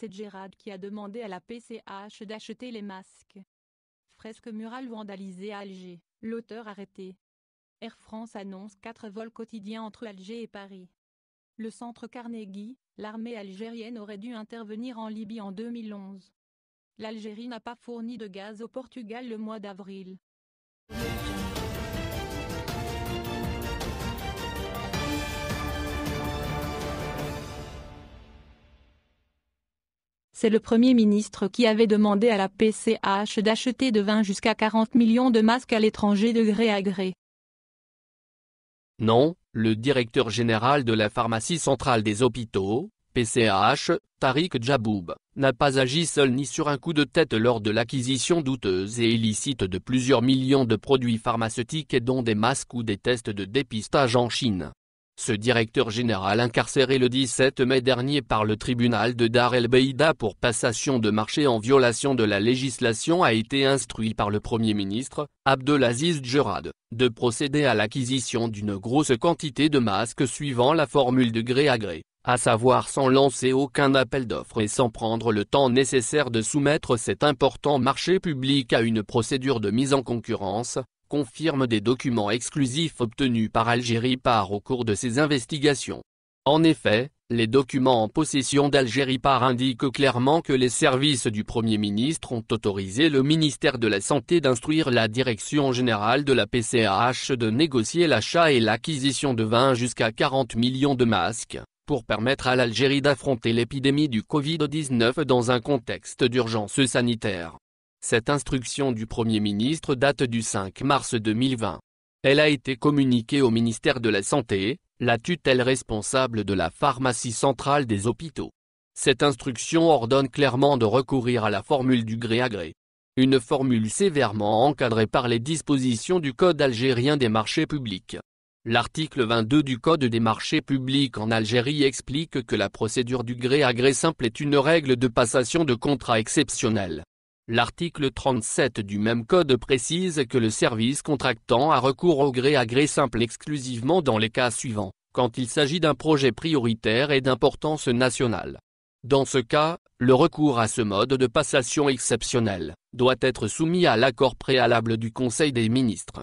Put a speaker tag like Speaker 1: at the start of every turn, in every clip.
Speaker 1: C'est Gérard qui a demandé à la PCH d'acheter les masques. Fresque murale vandalisée à Alger, l'auteur arrêté. Air France annonce quatre vols quotidiens entre Alger et Paris. Le centre Carnegie, l'armée algérienne aurait dû intervenir en Libye en 2011. L'Algérie n'a pas fourni de gaz au Portugal le mois d'avril. C'est le Premier ministre qui avait demandé à la PCH d'acheter de 20 jusqu'à 40 millions de masques à l'étranger de gré à gré.
Speaker 2: Non, le directeur général de la pharmacie centrale des hôpitaux, PCH, Tariq Djaboub, n'a pas agi seul ni sur un coup de tête lors de l'acquisition douteuse et illicite de plusieurs millions de produits pharmaceutiques et dont des masques ou des tests de dépistage en Chine ce directeur général incarcéré le 17 mai dernier par le tribunal de Dar el-Beida pour passation de marché en violation de la législation a été instruit par le Premier ministre, Abdelaziz Djerad, de procéder à l'acquisition d'une grosse quantité de masques suivant la formule de gré à gré, à savoir sans lancer aucun appel d'offres et sans prendre le temps nécessaire de soumettre cet important marché public à une procédure de mise en concurrence, confirme des documents exclusifs obtenus par Algérie par au cours de ses investigations. En effet, les documents en possession d'Algérie par indiquent clairement que les services du Premier ministre ont autorisé le ministère de la Santé d'instruire la Direction Générale de la PCAH de négocier l'achat et l'acquisition de 20 jusqu'à 40 millions de masques, pour permettre à l'Algérie d'affronter l'épidémie du Covid-19 dans un contexte d'urgence sanitaire. Cette instruction du Premier ministre date du 5 mars 2020. Elle a été communiquée au ministère de la Santé, la tutelle responsable de la pharmacie centrale des hôpitaux. Cette instruction ordonne clairement de recourir à la formule du gré à gré. Une formule sévèrement encadrée par les dispositions du Code algérien des marchés publics. L'article 22 du Code des marchés publics en Algérie explique que la procédure du gré à gré simple est une règle de passation de contrat exceptionnelle. L'article 37 du même code précise que le service contractant a recours au gré à gré simple exclusivement dans les cas suivants, quand il s'agit d'un projet prioritaire et d'importance nationale. Dans ce cas, le recours à ce mode de passation exceptionnel doit être soumis à l'accord préalable du Conseil des ministres.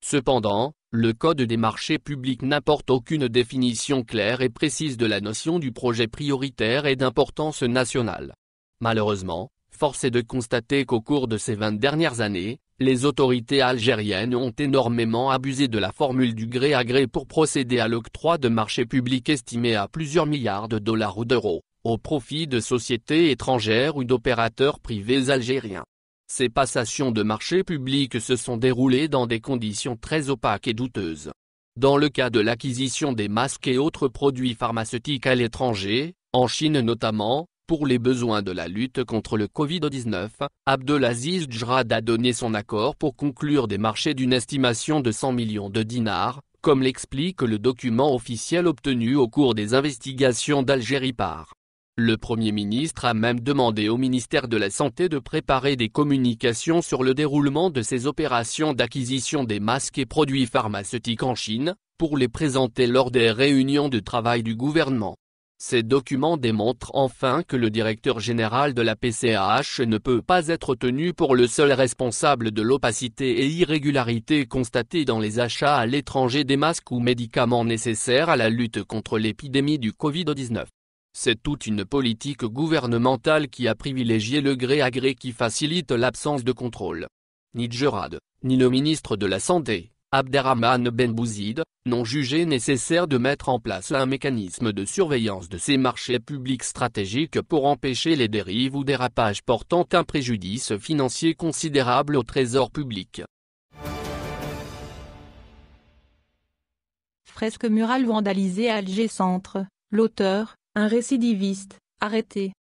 Speaker 2: Cependant, le Code des marchés publics n'apporte aucune définition claire et précise de la notion du projet prioritaire et d'importance nationale. Malheureusement, Force est de constater qu'au cours de ces 20 dernières années, les autorités algériennes ont énormément abusé de la formule du gré à gré pour procéder à l'octroi de marchés publics estimés à plusieurs milliards de dollars ou d'euros, au profit de sociétés étrangères ou d'opérateurs privés algériens. Ces passations de marchés publics se sont déroulées dans des conditions très opaques et douteuses. Dans le cas de l'acquisition des masques et autres produits pharmaceutiques à l'étranger, en Chine notamment, pour les besoins de la lutte contre le Covid-19, Abdelaziz Jrad a donné son accord pour conclure des marchés d'une estimation de 100 millions de dinars, comme l'explique le document officiel obtenu au cours des investigations d'Algérie par. Le Premier ministre a même demandé au ministère de la Santé de préparer des communications sur le déroulement de ces opérations d'acquisition des masques et produits pharmaceutiques en Chine, pour les présenter lors des réunions de travail du gouvernement. Ces documents démontrent enfin que le directeur général de la PCAH ne peut pas être tenu pour le seul responsable de l'opacité et irrégularité constatées dans les achats à l'étranger des masques ou médicaments nécessaires à la lutte contre l'épidémie du Covid-19. C'est toute une politique gouvernementale qui a privilégié le gré à gré qui facilite l'absence de contrôle. Ni Gerard, ni le ministre de la Santé, Abderrahman Ben Bouzid, n'ont jugé nécessaire de mettre en place un mécanisme de surveillance de ces marchés publics stratégiques pour empêcher les dérives ou dérapages portant un préjudice financier considérable au trésor public.
Speaker 1: Fresque murale vandalisée à Alger Centre, l'auteur, un récidiviste, arrêté.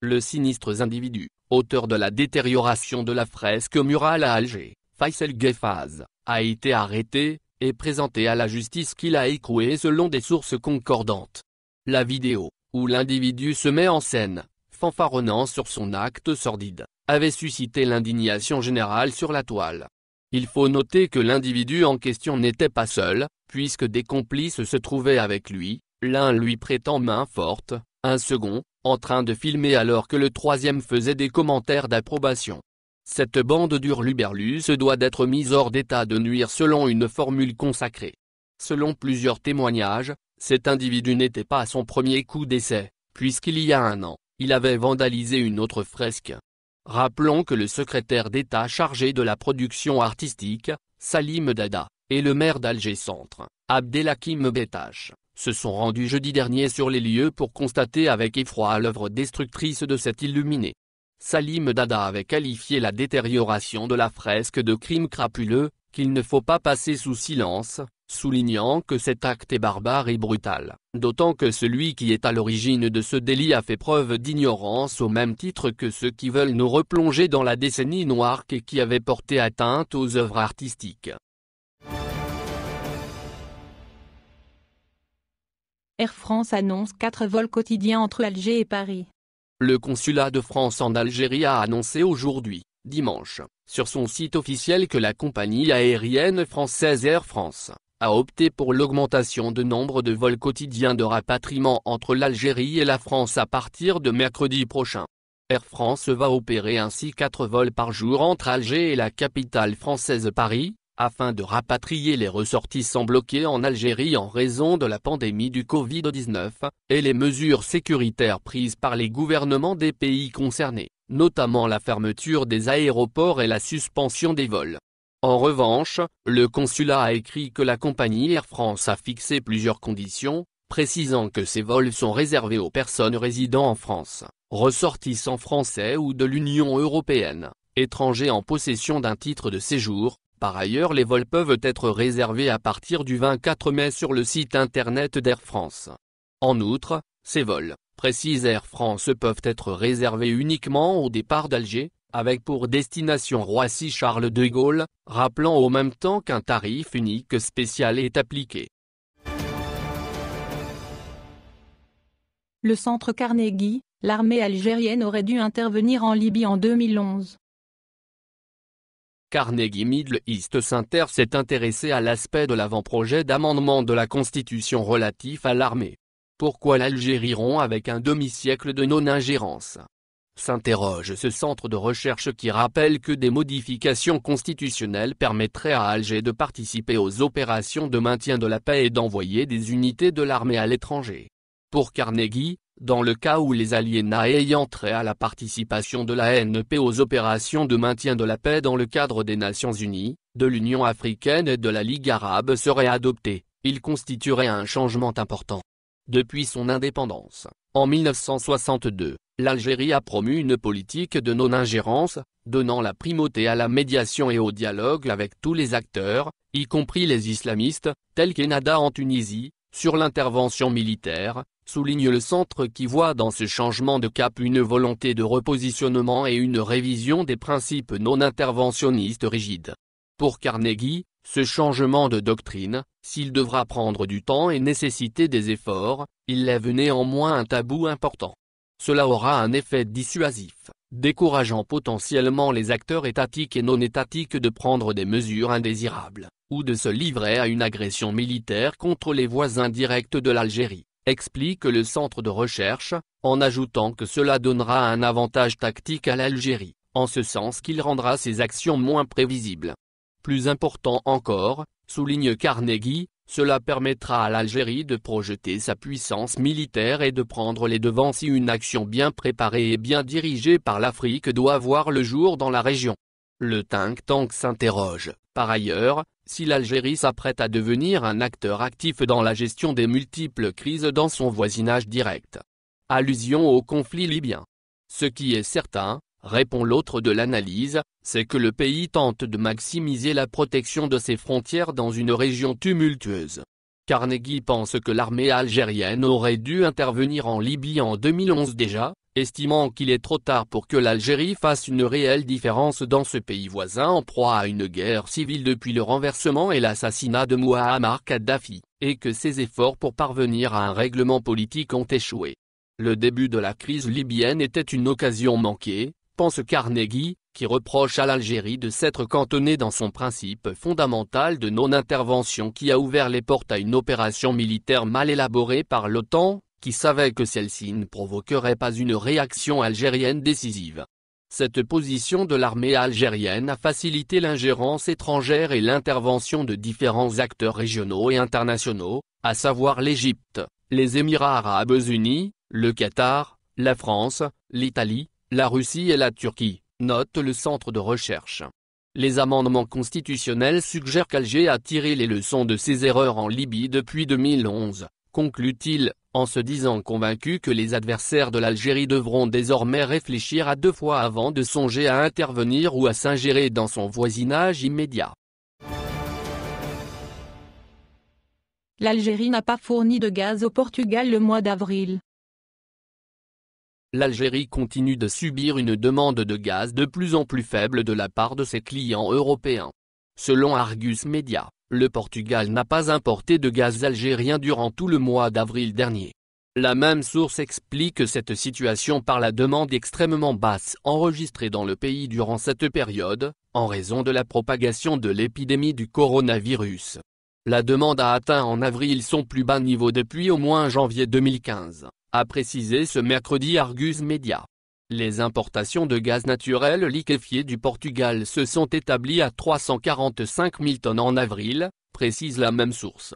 Speaker 2: Le sinistre individu, auteur de la détérioration de la fresque murale à Alger, Faisal Gefaz a été arrêté, et présenté à la justice qu'il a écroué selon des sources concordantes. La vidéo, où l'individu se met en scène, fanfaronnant sur son acte sordide, avait suscité l'indignation générale sur la toile. Il faut noter que l'individu en question n'était pas seul, puisque des complices se trouvaient avec lui, l'un lui prêtant main forte, un second, en train de filmer alors que le troisième faisait des commentaires d'approbation. Cette bande d'hurluberlus doit d'être mise hors d'état de nuire selon une formule consacrée. Selon plusieurs témoignages, cet individu n'était pas à son premier coup d'essai, puisqu'il y a un an, il avait vandalisé une autre fresque. Rappelons que le secrétaire d'État chargé de la production artistique, Salim Dada, et le maire d'Alger Centre, Abdelhakim Betache, se sont rendus jeudi dernier sur les lieux pour constater avec effroi l'œuvre destructrice de cet illuminé. Salim Dada avait qualifié la détérioration de la fresque de crime crapuleux, qu'il ne faut pas passer sous silence, soulignant que cet acte est barbare et brutal, d'autant que celui qui est à l'origine de ce délit a fait preuve d'ignorance au même titre que ceux qui veulent nous replonger dans la décennie noire qui avait porté atteinte aux œuvres artistiques.
Speaker 1: Air France annonce 4 vols quotidiens entre Alger et Paris.
Speaker 2: Le consulat de France en Algérie a annoncé aujourd'hui, dimanche, sur son site officiel que la compagnie aérienne française Air France, a opté pour l'augmentation de nombre de vols quotidiens de rapatriement entre l'Algérie et la France à partir de mercredi prochain. Air France va opérer ainsi 4 vols par jour entre Alger et la capitale française Paris, afin de rapatrier les ressortissants bloqués en Algérie en raison de la pandémie du Covid-19, et les mesures sécuritaires prises par les gouvernements des pays concernés, notamment la fermeture des aéroports et la suspension des vols. En revanche, le consulat a écrit que la compagnie Air France a fixé plusieurs conditions, précisant que ces vols sont réservés aux personnes résidant en France, ressortissants français ou de l'Union européenne, étrangers en possession d'un titre de séjour, par ailleurs les vols peuvent être réservés à partir du 24 mai sur le site internet d'Air France. En outre, ces vols, précise Air France peuvent être réservés uniquement au départ d'Alger, avec pour destination Roissy-Charles de Gaulle, rappelant au même temps qu'un tarif unique spécial est appliqué.
Speaker 1: Le centre Carnegie, l'armée algérienne aurait dû intervenir en Libye en 2011.
Speaker 2: Carnegie Middle East Center s'est intéressé à l'aspect de l'avant-projet d'amendement de la Constitution relatif à l'armée. Pourquoi l'Algérie rompt avec un demi-siècle de non-ingérence S'interroge ce centre de recherche qui rappelle que des modifications constitutionnelles permettraient à Alger de participer aux opérations de maintien de la paix et d'envoyer des unités de l'armée à l'étranger. Pour Carnegie, dans le cas où les aliénats ayant trait à la participation de la NP aux opérations de maintien de la paix dans le cadre des Nations Unies, de l'Union africaine et de la Ligue arabe seraient adoptés, il constituerait un changement important. Depuis son indépendance, en 1962, l'Algérie a promu une politique de non-ingérence, donnant la primauté à la médiation et au dialogue avec tous les acteurs, y compris les islamistes, tels qu'Enada en Tunisie, sur l'intervention militaire, souligne le centre qui voit dans ce changement de cap une volonté de repositionnement et une révision des principes non interventionnistes rigides. Pour Carnegie, ce changement de doctrine, s'il devra prendre du temps et nécessiter des efforts, il lève néanmoins un tabou important. Cela aura un effet dissuasif, décourageant potentiellement les acteurs étatiques et non étatiques de prendre des mesures indésirables, ou de se livrer à une agression militaire contre les voisins directs de l'Algérie explique le centre de recherche, en ajoutant que cela donnera un avantage tactique à l'Algérie, en ce sens qu'il rendra ses actions moins prévisibles. Plus important encore, souligne Carnegie, cela permettra à l'Algérie de projeter sa puissance militaire et de prendre les devants si une action bien préparée et bien dirigée par l'Afrique doit voir le jour dans la région. Le think tank s'interroge, par ailleurs, si l'Algérie s'apprête à devenir un acteur actif dans la gestion des multiples crises dans son voisinage direct. Allusion au conflit libyen. Ce qui est certain, répond l'autre de l'analyse, c'est que le pays tente de maximiser la protection de ses frontières dans une région tumultueuse. Carnegie pense que l'armée algérienne aurait dû intervenir en Libye en 2011 déjà, estimant qu'il est trop tard pour que l'Algérie fasse une réelle différence dans ce pays voisin en proie à une guerre civile depuis le renversement et l'assassinat de Muammar Kadhafi, et que ses efforts pour parvenir à un règlement politique ont échoué. Le début de la crise libyenne était une occasion manquée, pense Carnegie, qui reproche à l'Algérie de s'être cantonnée dans son principe fondamental de non-intervention qui a ouvert les portes à une opération militaire mal élaborée par l'OTAN, qui savait que celle-ci ne provoquerait pas une réaction algérienne décisive. Cette position de l'armée algérienne a facilité l'ingérence étrangère et l'intervention de différents acteurs régionaux et internationaux, à savoir l'Égypte, les Émirats arabes unis, le Qatar, la France, l'Italie, la Russie et la Turquie, note le centre de recherche. Les amendements constitutionnels suggèrent qu'Alger a tiré les leçons de ses erreurs en Libye depuis 2011, conclut-il, en se disant convaincu que les adversaires de l'Algérie devront désormais réfléchir à deux fois avant de songer à intervenir ou à s'ingérer dans son voisinage immédiat.
Speaker 1: L'Algérie n'a pas fourni de gaz au Portugal le mois d'avril.
Speaker 2: L'Algérie continue de subir une demande de gaz de plus en plus faible de la part de ses clients européens. Selon Argus Media, le Portugal n'a pas importé de gaz algérien durant tout le mois d'avril dernier. La même source explique cette situation par la demande extrêmement basse enregistrée dans le pays durant cette période, en raison de la propagation de l'épidémie du coronavirus. La demande a atteint en avril son plus bas niveau depuis au moins janvier 2015, a précisé ce mercredi Argus Media. Les importations de gaz naturel liquéfié du Portugal se sont établies à 345 000 tonnes en avril, précise la même source.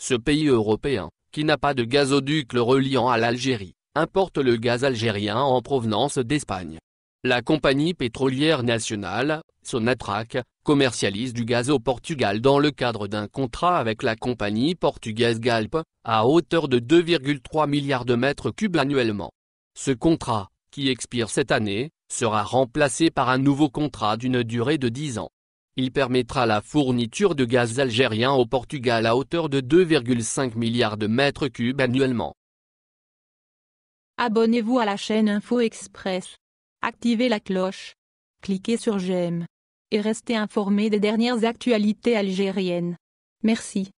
Speaker 2: Ce pays européen, qui n'a pas de gazoduc le reliant à l'Algérie, importe le gaz algérien en provenance d'Espagne. La compagnie pétrolière nationale, Sonatrach, commercialise du gaz au Portugal dans le cadre d'un contrat avec la compagnie portugaise Galp, à hauteur de 2,3 milliards de mètres cubes annuellement. Ce contrat, expire cette année, sera remplacé par un nouveau contrat d'une durée de 10 ans. Il permettra la fourniture de gaz algérien au Portugal à hauteur de 2,5 milliards de mètres cubes annuellement.
Speaker 1: Abonnez-vous à la chaîne Info Express. Activez la cloche. Cliquez sur J'aime. Et restez informé des dernières actualités algériennes. Merci.